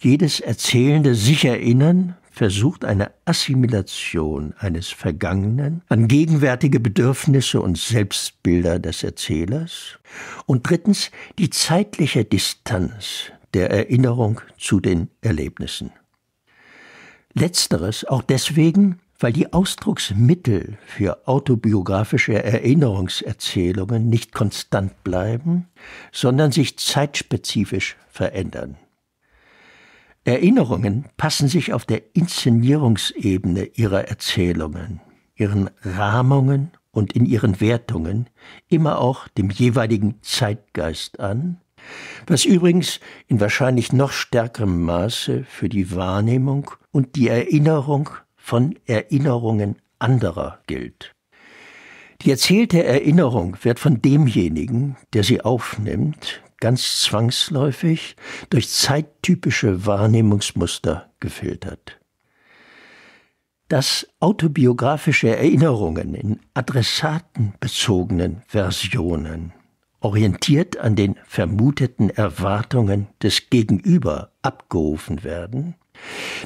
Jedes erzählende sich Erinnern versucht eine Assimilation eines Vergangenen an gegenwärtige Bedürfnisse und Selbstbilder des Erzählers. Und drittens die zeitliche Distanz der Erinnerung zu den Erlebnissen. Letzteres auch deswegen, weil die Ausdrucksmittel für autobiografische Erinnerungserzählungen nicht konstant bleiben, sondern sich zeitspezifisch verändern. Erinnerungen passen sich auf der Inszenierungsebene ihrer Erzählungen, ihren Rahmungen und in ihren Wertungen immer auch dem jeweiligen Zeitgeist an, was übrigens in wahrscheinlich noch stärkerem Maße für die Wahrnehmung und die Erinnerung von Erinnerungen anderer gilt. Die erzählte Erinnerung wird von demjenigen, der sie aufnimmt, ganz zwangsläufig durch zeittypische Wahrnehmungsmuster gefiltert. Dass autobiografische Erinnerungen in adressatenbezogenen Versionen, orientiert an den vermuteten Erwartungen des Gegenüber, abgerufen werden,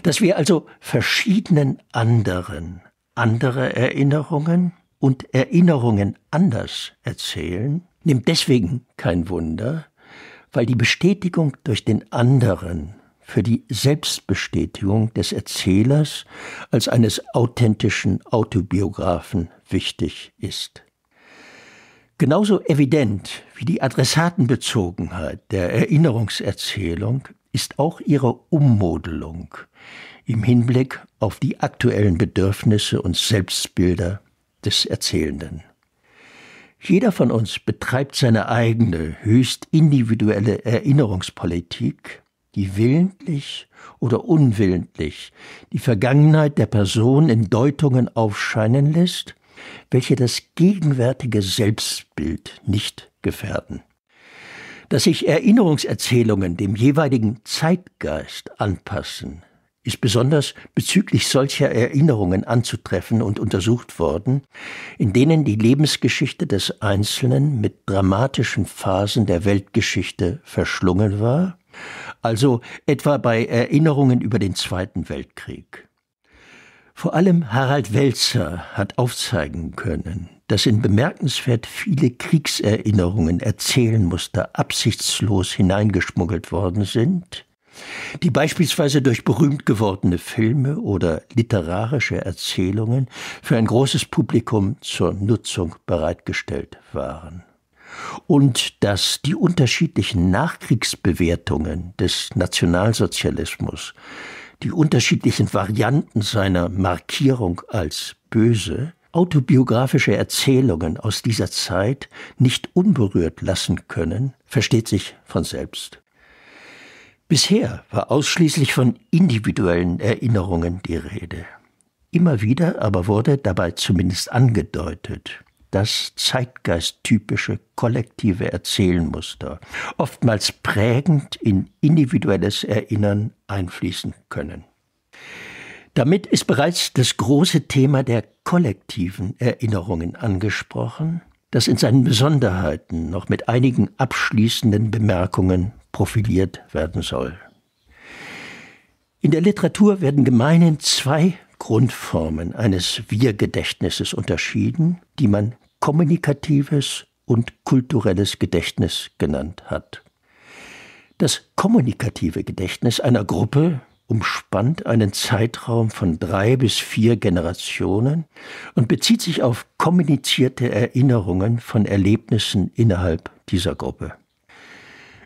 dass wir also verschiedenen anderen andere Erinnerungen und Erinnerungen anders erzählen, nimmt deswegen kein Wunder, weil die Bestätigung durch den anderen für die Selbstbestätigung des Erzählers als eines authentischen Autobiographen wichtig ist. Genauso evident wie die Adressatenbezogenheit der Erinnerungserzählung ist auch ihre Ummodelung im Hinblick auf die aktuellen Bedürfnisse und Selbstbilder des Erzählenden. Jeder von uns betreibt seine eigene, höchst individuelle Erinnerungspolitik, die willentlich oder unwillentlich die Vergangenheit der Person in Deutungen aufscheinen lässt, welche das gegenwärtige Selbstbild nicht gefährden. Dass sich Erinnerungserzählungen dem jeweiligen Zeitgeist anpassen, ist besonders bezüglich solcher Erinnerungen anzutreffen und untersucht worden, in denen die Lebensgeschichte des Einzelnen mit dramatischen Phasen der Weltgeschichte verschlungen war, also etwa bei Erinnerungen über den Zweiten Weltkrieg. Vor allem Harald Welzer hat aufzeigen können, dass in bemerkenswert viele Kriegserinnerungen Erzählmuster absichtslos hineingeschmuggelt worden sind, die beispielsweise durch berühmt gewordene Filme oder literarische Erzählungen für ein großes Publikum zur Nutzung bereitgestellt waren. Und dass die unterschiedlichen Nachkriegsbewertungen des Nationalsozialismus die unterschiedlichen Varianten seiner Markierung als böse autobiografische Erzählungen aus dieser Zeit nicht unberührt lassen können, versteht sich von selbst. Bisher war ausschließlich von individuellen Erinnerungen die Rede. Immer wieder aber wurde dabei zumindest angedeutet, das zeitgeisttypische kollektive Erzählmuster, oftmals prägend in individuelles Erinnern einfließen können. Damit ist bereits das große Thema der kollektiven Erinnerungen angesprochen, das in seinen Besonderheiten noch mit einigen abschließenden Bemerkungen profiliert werden soll. In der Literatur werden gemeinhin zwei Grundformen eines Wir-Gedächtnisses unterschieden, die man kommunikatives und kulturelles Gedächtnis genannt hat. Das kommunikative Gedächtnis einer Gruppe umspannt einen Zeitraum von drei bis vier Generationen und bezieht sich auf kommunizierte Erinnerungen von Erlebnissen innerhalb dieser Gruppe.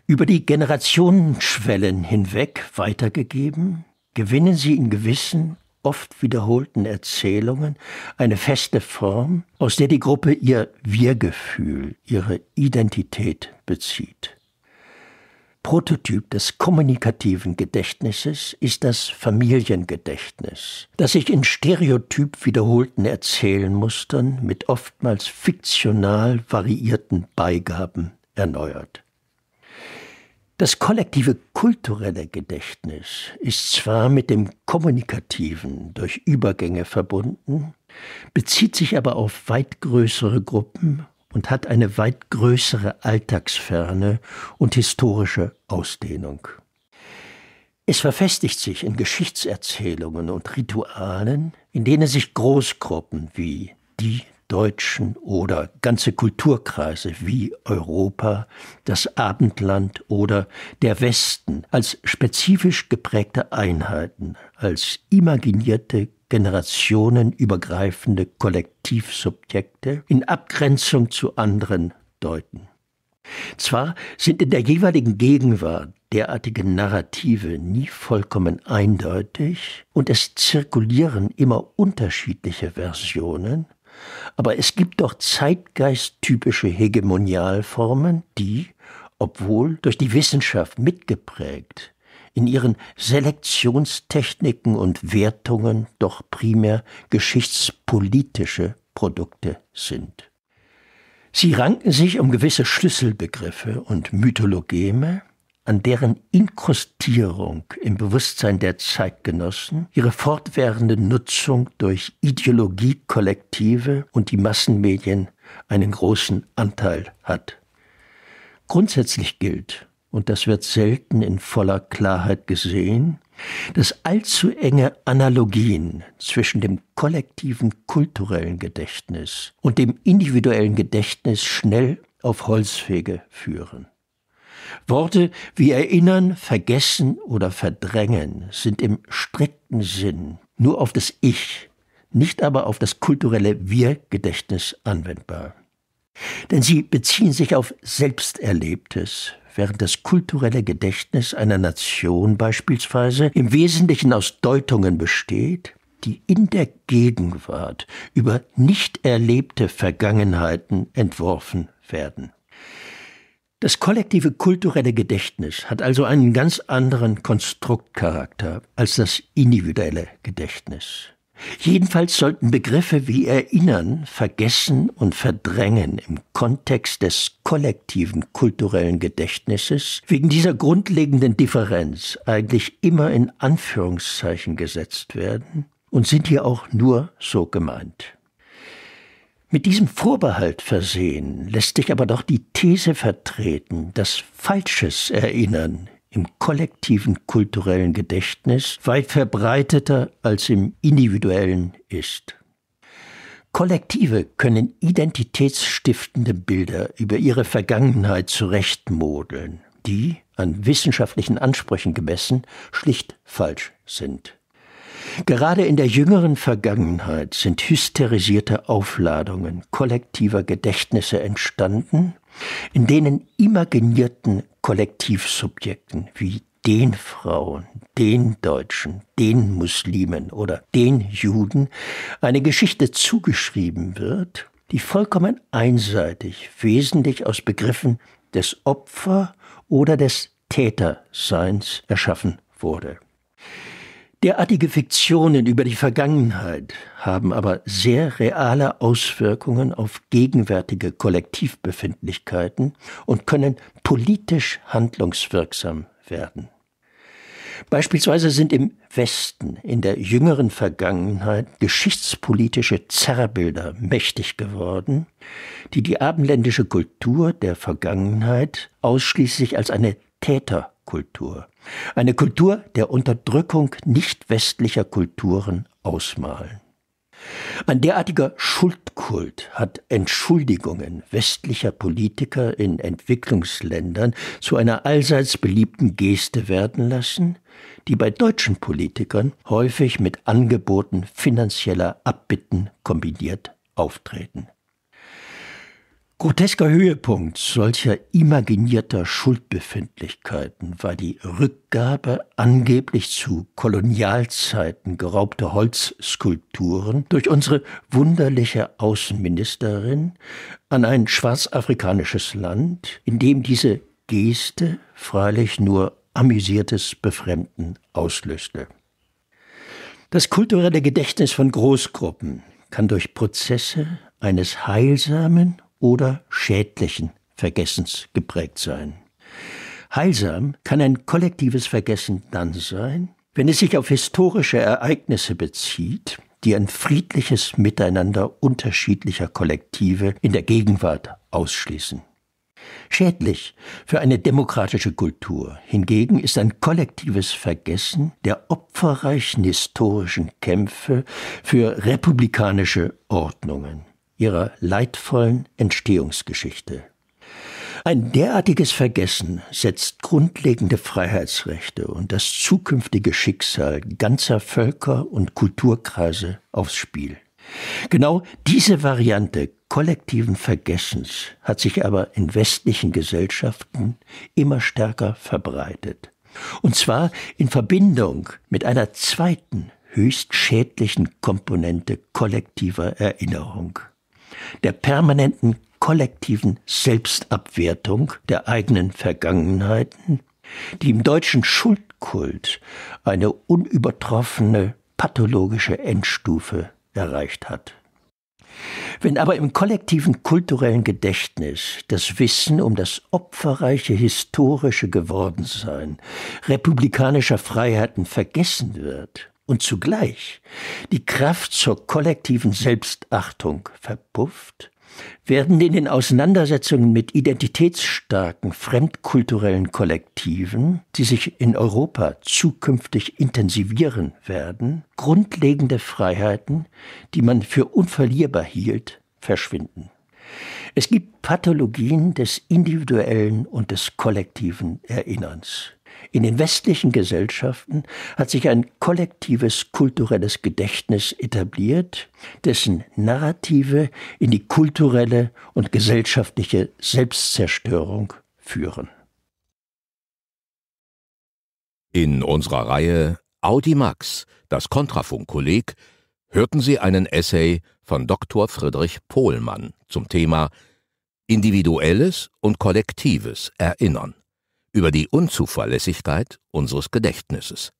Über die Generationenschwellen hinweg weitergegeben, gewinnen sie in gewissen oft wiederholten Erzählungen eine feste Form, aus der die Gruppe ihr Wir-Gefühl, ihre Identität bezieht. Prototyp des kommunikativen Gedächtnisses ist das Familiengedächtnis, das sich in stereotyp wiederholten Erzählmustern mit oftmals fiktional variierten Beigaben erneuert. Das kollektive kulturelle Gedächtnis ist zwar mit dem kommunikativen durch Übergänge verbunden, bezieht sich aber auf weit größere Gruppen und hat eine weit größere Alltagsferne und historische Ausdehnung. Es verfestigt sich in Geschichtserzählungen und Ritualen, in denen sich Großgruppen wie die Deutschen oder ganze Kulturkreise wie Europa, das Abendland oder der Westen als spezifisch geprägte Einheiten, als imaginierte generationenübergreifende Kollektivsubjekte in Abgrenzung zu anderen deuten. Zwar sind in der jeweiligen Gegenwart derartige Narrative nie vollkommen eindeutig und es zirkulieren immer unterschiedliche Versionen, aber es gibt doch zeitgeisttypische Hegemonialformen, die, obwohl durch die Wissenschaft mitgeprägt, in ihren Selektionstechniken und Wertungen doch primär geschichtspolitische Produkte sind. Sie ranken sich um gewisse Schlüsselbegriffe und Mythologeme, an deren Inkrustierung im Bewusstsein der Zeitgenossen ihre fortwährende Nutzung durch Ideologiekollektive und die Massenmedien einen großen Anteil hat. Grundsätzlich gilt, und das wird selten in voller Klarheit gesehen, dass allzu enge Analogien zwischen dem kollektiven kulturellen Gedächtnis und dem individuellen Gedächtnis schnell auf Holzwege führen. Worte wie erinnern, vergessen oder verdrängen sind im strikten Sinn nur auf das Ich, nicht aber auf das kulturelle Wir-Gedächtnis anwendbar. Denn sie beziehen sich auf Selbsterlebtes, während das kulturelle Gedächtnis einer Nation beispielsweise im Wesentlichen aus Deutungen besteht, die in der Gegenwart über nicht erlebte Vergangenheiten entworfen werden. Das kollektive kulturelle Gedächtnis hat also einen ganz anderen Konstruktcharakter als das individuelle Gedächtnis. Jedenfalls sollten Begriffe wie Erinnern, Vergessen und Verdrängen im Kontext des kollektiven kulturellen Gedächtnisses wegen dieser grundlegenden Differenz eigentlich immer in Anführungszeichen gesetzt werden und sind hier auch nur so gemeint. Mit diesem Vorbehalt versehen lässt sich aber doch die These vertreten, dass falsches Erinnern im kollektiven kulturellen Gedächtnis weit verbreiteter als im individuellen ist. Kollektive können identitätsstiftende Bilder über ihre Vergangenheit zurechtmodeln, die, an wissenschaftlichen Ansprüchen gemessen, schlicht falsch sind. Gerade in der jüngeren Vergangenheit sind hysterisierte Aufladungen kollektiver Gedächtnisse entstanden, in denen imaginierten Kollektivsubjekten wie den Frauen, den Deutschen, den Muslimen oder den Juden eine Geschichte zugeschrieben wird, die vollkommen einseitig wesentlich aus Begriffen des Opfer oder des Täterseins erschaffen wurde. Derartige Fiktionen über die Vergangenheit haben aber sehr reale Auswirkungen auf gegenwärtige Kollektivbefindlichkeiten und können politisch handlungswirksam werden. Beispielsweise sind im Westen in der jüngeren Vergangenheit geschichtspolitische Zerrbilder mächtig geworden, die die abendländische Kultur der Vergangenheit ausschließlich als eine Täter Kultur. Eine Kultur der Unterdrückung nicht westlicher Kulturen ausmalen. Ein derartiger Schuldkult hat Entschuldigungen westlicher Politiker in Entwicklungsländern zu einer allseits beliebten Geste werden lassen, die bei deutschen Politikern häufig mit Angeboten finanzieller Abbitten kombiniert auftreten. Grotesker Höhepunkt solcher imaginierter Schuldbefindlichkeiten war die Rückgabe angeblich zu Kolonialzeiten geraubter Holzskulpturen durch unsere wunderliche Außenministerin an ein schwarzafrikanisches Land, in dem diese Geste freilich nur amüsiertes Befremden auslöste. Das kulturelle Gedächtnis von Großgruppen kann durch Prozesse eines heilsamen oder schädlichen Vergessens geprägt sein. Heilsam kann ein kollektives Vergessen dann sein, wenn es sich auf historische Ereignisse bezieht, die ein friedliches Miteinander unterschiedlicher Kollektive in der Gegenwart ausschließen. Schädlich für eine demokratische Kultur hingegen ist ein kollektives Vergessen der opferreichen historischen Kämpfe für republikanische Ordnungen ihrer leidvollen Entstehungsgeschichte. Ein derartiges Vergessen setzt grundlegende Freiheitsrechte und das zukünftige Schicksal ganzer Völker und Kulturkreise aufs Spiel. Genau diese Variante kollektiven Vergessens hat sich aber in westlichen Gesellschaften immer stärker verbreitet. Und zwar in Verbindung mit einer zweiten höchst schädlichen Komponente kollektiver Erinnerung, der permanenten kollektiven Selbstabwertung der eigenen Vergangenheiten, die im deutschen Schuldkult eine unübertroffene pathologische Endstufe erreicht hat. Wenn aber im kollektiven kulturellen Gedächtnis das Wissen um das opferreiche historische Gewordensein republikanischer Freiheiten vergessen wird, und zugleich die Kraft zur kollektiven Selbstachtung verpufft, werden in den Auseinandersetzungen mit identitätsstarken fremdkulturellen Kollektiven, die sich in Europa zukünftig intensivieren werden, grundlegende Freiheiten, die man für unverlierbar hielt, verschwinden. Es gibt Pathologien des individuellen und des kollektiven Erinnerns. In den westlichen Gesellschaften hat sich ein kollektives kulturelles Gedächtnis etabliert, dessen Narrative in die kulturelle und gesellschaftliche Selbstzerstörung führen. In unserer Reihe Audimax, das Kontrafunkkolleg, hörten Sie einen Essay von Dr. Friedrich Pohlmann zum Thema Individuelles und Kollektives Erinnern über die Unzuverlässigkeit unseres Gedächtnisses.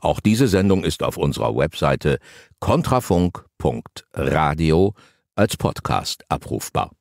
Auch diese Sendung ist auf unserer Webseite kontrafunk.radio als Podcast abrufbar.